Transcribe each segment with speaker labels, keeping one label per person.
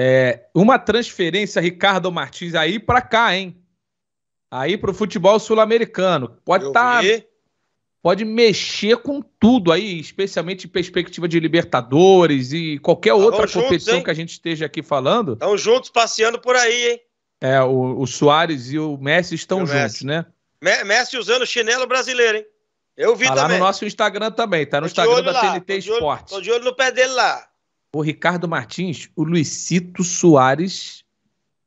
Speaker 1: É, uma transferência, Ricardo Martins, aí para cá, hein? Aí para o futebol sul-americano. Pode estar. Tá, pode mexer com tudo aí, especialmente em perspectiva de Libertadores e qualquer outra competição que a gente esteja aqui falando.
Speaker 2: Estão juntos passeando por aí, hein?
Speaker 1: É, o, o Soares e o Messi estão o juntos, Messi. né?
Speaker 2: Messi usando chinelo brasileiro, hein? Eu vi tá também. Lá no nosso Instagram também,
Speaker 1: tá no Instagram da lá, TNT Esportes.
Speaker 2: Tô de olho no pé dele lá
Speaker 1: o Ricardo Martins, o Luicito Soares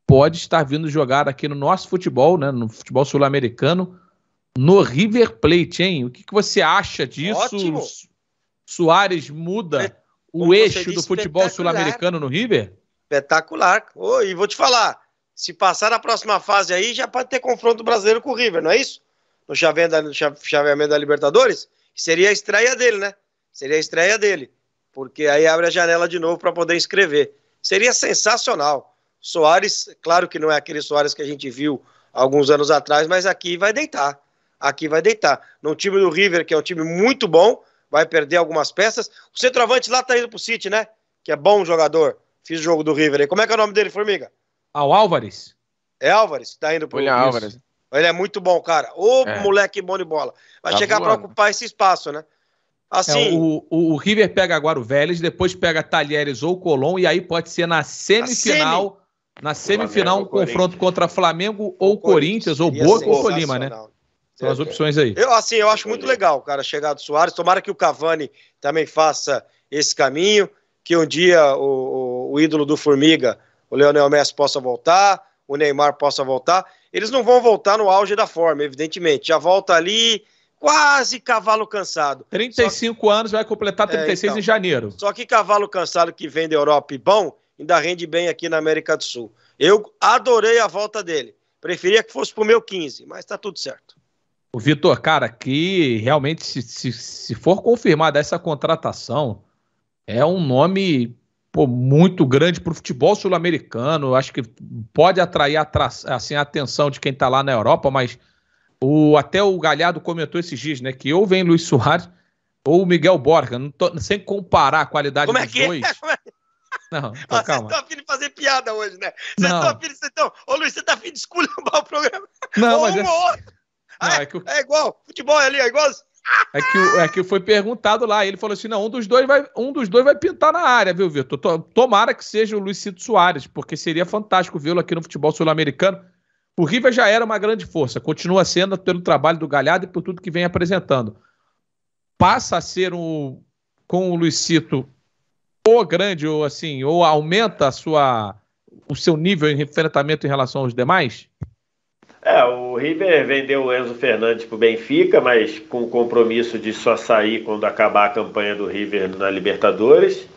Speaker 1: pode estar vindo jogar aqui no nosso futebol, né, no futebol sul-americano, no River Plate, hein? O que, que você acha disso? Ótimo. Soares muda é, o eixo do futebol sul-americano no River?
Speaker 2: Espetacular. Oh, e vou te falar, se passar na próxima fase aí, já pode ter confronto brasileiro com o River, não é isso? No chaveamento da, no chaveamento da Libertadores? Seria a estreia dele, né? Seria a estreia dele porque aí abre a janela de novo para poder inscrever. Seria sensacional. Soares, claro que não é aquele Soares que a gente viu alguns anos atrás, mas aqui vai deitar. Aqui vai deitar. Num time do River, que é um time muito bom, vai perder algumas peças. O centroavante lá tá indo pro City, né? Que é bom jogador. Fiz o jogo do River aí. Como é que é o nome dele, Formiga? Ah, o Álvares. É Álvares? Tá indo pro William Álvares. Ele é muito bom, cara. Ô, é. moleque bom de bola. Vai tá chegar para ocupar esse espaço, né? É,
Speaker 1: assim, é, o, o, o, River pega agora o Vélez, depois pega Talheres ou Colom, e aí pode ser na semifinal. Na semifinal, um confronto contra Flamengo ou Corinthians, ou Boca ou Colima, né?
Speaker 2: São as é, é. opções aí. Eu, assim, eu acho muito legal, cara, chegar do Soares. Tomara que o Cavani também faça esse caminho, que um dia o, o, o ídolo do Formiga, o Leonel Messi, possa voltar, o Neymar possa voltar. Eles não vão voltar no auge da forma, evidentemente. Já volta ali, quase cavalo cansado. 35
Speaker 1: que, anos, vai completar 36 é, então, em janeiro.
Speaker 2: Só que cavalo cansado que vem da Europa e bom, ainda rende bem aqui na América do Sul. Eu adorei a volta dele. Preferia que fosse pro meu 15, mas tá tudo certo.
Speaker 1: O Vitor, cara, que realmente, se, se, se for confirmada essa contratação, é um nome pô, muito grande para o futebol sul-americano. Acho que pode atrair assim, a atenção de quem está lá na Europa, mas o, até o Galhardo comentou esses dias, né? Que ou vem Luiz Soares ou Miguel Borga. Não tô, sem comparar a qualidade Como é dos que? É? dois. É não, então, calma. Vocês estão
Speaker 2: afim de fazer piada hoje, né? Vocês estão afim de... Ô, Luiz, você está afim de esculhambar o programa? Não, ou mas... Um é... Ou outro.
Speaker 1: Não, ah, é, que...
Speaker 2: é igual. Futebol é ali é igual...
Speaker 1: É que, é que foi perguntado lá, ele falou assim: não, um dos dois vai, um dos dois vai pintar na área, viu, Vitor? Tomara que seja o Luiz Cito Soares, porque seria fantástico vê-lo aqui no futebol sul-americano. O River já era uma grande força, continua sendo pelo trabalho do Galhardo e por tudo que vem apresentando. Passa a ser um, com o Luicito ou grande ou assim, ou aumenta a sua, o seu nível de enfrentamento em relação aos demais?
Speaker 3: É, o River vendeu o Enzo Fernandes para o Benfica, mas com o compromisso de só sair quando acabar a campanha do River na Libertadores.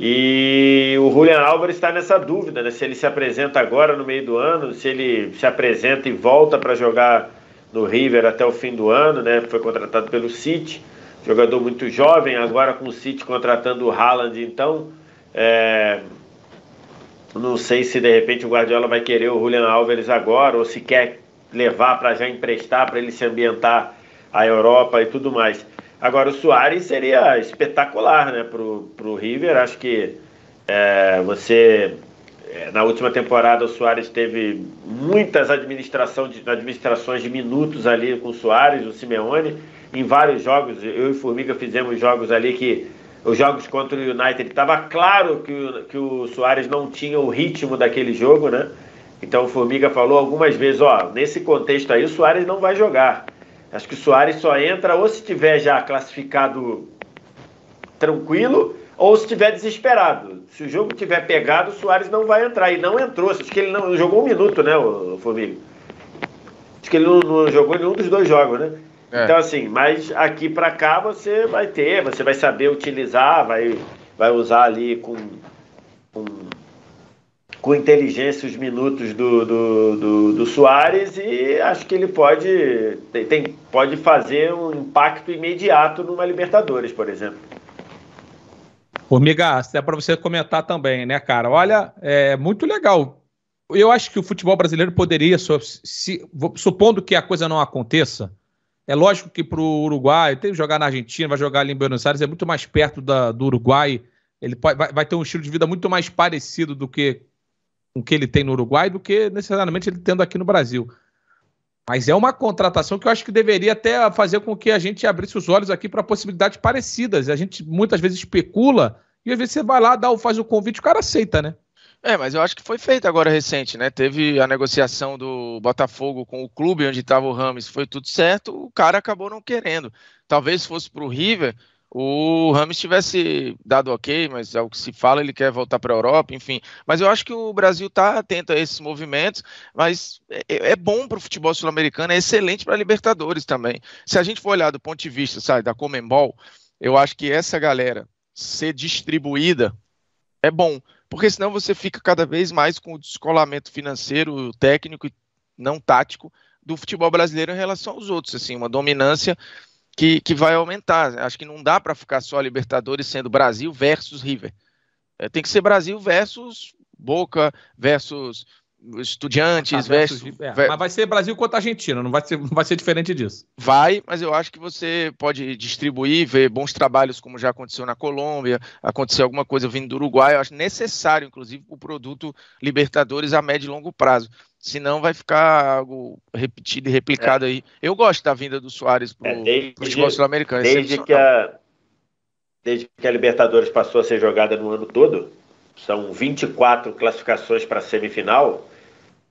Speaker 3: E o Julian Álvares está nessa dúvida, né? Se ele se apresenta agora no meio do ano, se ele se apresenta e volta para jogar no River até o fim do ano, né? Foi contratado pelo City, jogador muito jovem, agora com o City contratando o Haaland, então. É... Não sei se de repente o Guardiola vai querer o Julian Álvares agora, ou se quer levar para já emprestar para ele se ambientar à Europa e tudo mais. Agora, o Soares seria espetacular né, para o River. Acho que é, você. É, na última temporada, o Soares teve muitas administração de, administrações de minutos ali com o Soares, o Simeone, em vários jogos. Eu e Formiga fizemos jogos ali que. Os jogos contra o United, estava claro que o, que o Soares não tinha o ritmo daquele jogo, né? Então o Formiga falou algumas vezes: ó, nesse contexto aí, o Soares não vai jogar. Acho que o Soares só entra ou se tiver já classificado tranquilo ou se tiver desesperado. Se o jogo tiver pegado, o Soares não vai entrar. E não entrou. Acho que ele não jogou um minuto, né, o Acho que ele não, não jogou nenhum dos dois jogos, né? É. Então, assim, mas aqui para cá você vai ter, você vai saber utilizar, vai, vai usar ali com, com com inteligência os minutos do, do, do, do Soares e acho que ele pode, tem, pode fazer um impacto imediato numa Libertadores, por exemplo.
Speaker 1: Formiga, é para você comentar também, né, cara? Olha, é muito legal. Eu acho que o futebol brasileiro poderia, se, supondo que a coisa não aconteça, é lógico que para o Uruguai, tem que jogar na Argentina, vai jogar ali em Buenos Aires, é muito mais perto da, do Uruguai. Ele vai, vai ter um estilo de vida muito mais parecido do que com o que ele tem no Uruguai do que necessariamente ele tendo aqui no Brasil. Mas é uma contratação que eu acho que deveria até fazer com que a gente abrisse os olhos aqui para possibilidades parecidas. A gente muitas vezes especula e às vezes você vai lá, dá, faz o convite, o cara aceita, né?
Speaker 4: É, mas eu acho que foi feito agora recente, né? Teve a negociação do Botafogo com o clube onde estava o Rames, foi tudo certo, o cara acabou não querendo. Talvez fosse para o River, o Rames tivesse dado ok, mas é o que se fala, ele quer voltar para a Europa, enfim. Mas eu acho que o Brasil está atento a esses movimentos, mas é, é, é bom para o futebol sul-americano, é excelente para a Libertadores também. Se a gente for olhar do ponto de vista, sabe, da Comembol, eu acho que essa galera ser distribuída é bom, porque senão você fica cada vez mais com o descolamento financeiro, técnico e não tático do futebol brasileiro em relação aos outros, assim, uma dominância que, que vai aumentar. Acho que não dá para ficar só a Libertadores sendo Brasil versus River. É, tem que ser Brasil versus Boca, versus Estudiantes, ah, tá, versus. versus é, ver... Mas vai ser Brasil contra Argentina, não
Speaker 1: vai, ser, não vai ser diferente disso.
Speaker 4: Vai, mas eu acho que você pode distribuir, ver bons trabalhos, como já aconteceu na Colômbia, acontecer alguma coisa vindo do Uruguai. Eu acho necessário, inclusive, o produto Libertadores a médio e longo prazo. Senão vai ficar algo repetido e replicado é. aí. Eu gosto da vinda do Soares para é, o futebol sul-americano. É desde, que a,
Speaker 3: desde que a Libertadores passou a ser jogada no ano todo, são 24 classificações para a semifinal,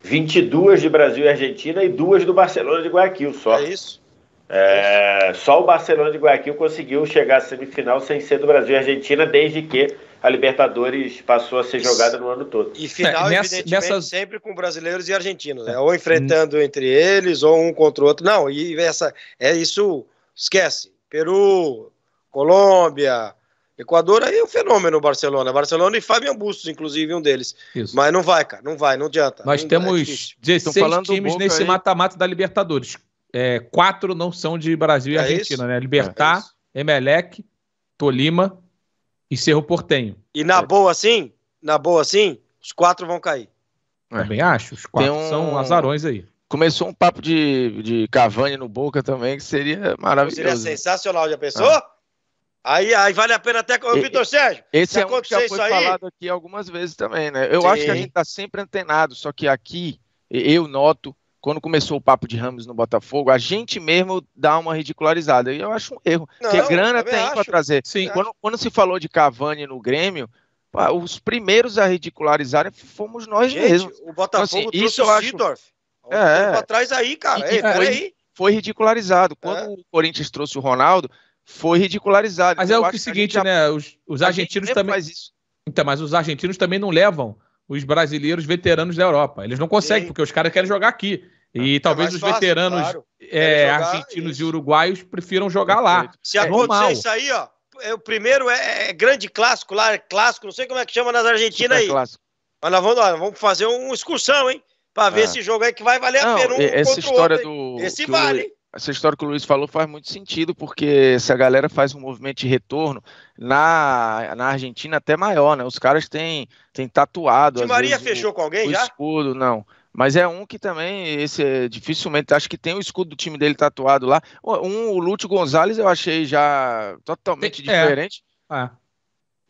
Speaker 3: 22 de Brasil e Argentina e duas do Barcelona de Guayaquil só. É isso? É, é isso. Só o Barcelona de Guayaquil conseguiu chegar à semifinal sem ser do Brasil e Argentina, desde que a Libertadores passou a ser jogada no ano todo. E final, é, nessa,
Speaker 2: sempre com brasileiros e argentinos, né? É. ou enfrentando hum. entre eles, ou um contra o outro. Não, e essa, é isso, esquece. Peru, Colômbia, Equador, aí é um fenômeno Barcelona. Barcelona e Fábio Bustos, inclusive, um deles. Isso. Mas não vai, cara, não vai, não adianta. Nós não, é temos é 16 times nesse mata-mata da Libertadores.
Speaker 1: É, quatro não são de Brasil e é Argentina, isso? né? Libertar, é, é Emelec, Tolima e Cerro Portenho.
Speaker 2: E na boa, sim, na boa, sim, os quatro vão cair.
Speaker 1: É. Também acho, os
Speaker 2: quatro um... são azarões
Speaker 1: aí. Começou um papo de,
Speaker 4: de Cavani no Boca também, que seria maravilhoso. Seria
Speaker 2: sensacional, já pensou? Ah. Aí, aí vale a pena até. Ô, Vitor Sérgio, esse é um que já foi aí... falado aqui algumas vezes também, né? Eu Sim.
Speaker 4: acho que a gente está sempre antenado, só que aqui eu noto quando começou o papo de Ramos no Botafogo, a gente mesmo dá uma ridicularizada. E eu acho um erro. Não, porque grana tem para trazer. Sim. Quando, quando, se falou de Cavani no Grêmio, os primeiros a ridicularizarem
Speaker 2: fomos nós gente, mesmos. O então, Botafogo então, assim, isso eu acho... Seedorf. É. Tempo atrás aí, cara. E, Ei, foi,
Speaker 4: foi, ridicularizado. Quando é. o Corinthians trouxe o Ronaldo, foi ridicularizado. Mas então,
Speaker 1: é o que seguinte, né? Os, os argentinos também. Então, mas os argentinos também não levam os brasileiros veteranos da Europa. Eles não conseguem, porque os caras querem jogar aqui. E é talvez os fácil, veteranos é, jogar, argentinos isso. e uruguaios prefiram jogar lá. Se é acontecer normal. isso
Speaker 2: aí, ó, é, o primeiro é, grande clássico lá, é clássico, não sei como é que chama nas Argentinas aí. Clássico. Mas nós vamos, nós vamos fazer uma excursão, hein? Para ver ah. esse jogo aí que vai valer não, a pena. Um essa história outro,
Speaker 3: do.
Speaker 4: Esse vale. essa história que o Luiz falou faz muito sentido, porque se a galera faz um movimento de retorno, na, na Argentina até maior, né? Os caras têm, têm tatuado. Maria vezes, o Maria fechou com alguém o já? escudo, não. Mas é um que também, esse é, dificilmente, acho que tem o escudo do time dele tatuado lá. Um, o Lúcio Gonzalez, eu achei já totalmente é. diferente.
Speaker 1: É.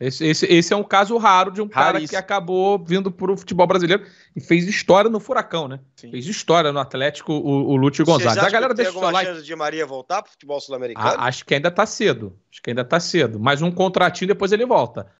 Speaker 1: Esse, esse, esse, é um caso raro de um Raríssimo. cara que acabou vindo para o futebol brasileiro e fez história no Furacão, né? Sim. Fez história no Atlético, o, o Lúcio Gonzalez. a galera que tem alguma like.
Speaker 2: chance de Maria voltar para o futebol sul-americano?
Speaker 1: acho que ainda está cedo. Acho que ainda está cedo. Mais um contratinho depois ele volta.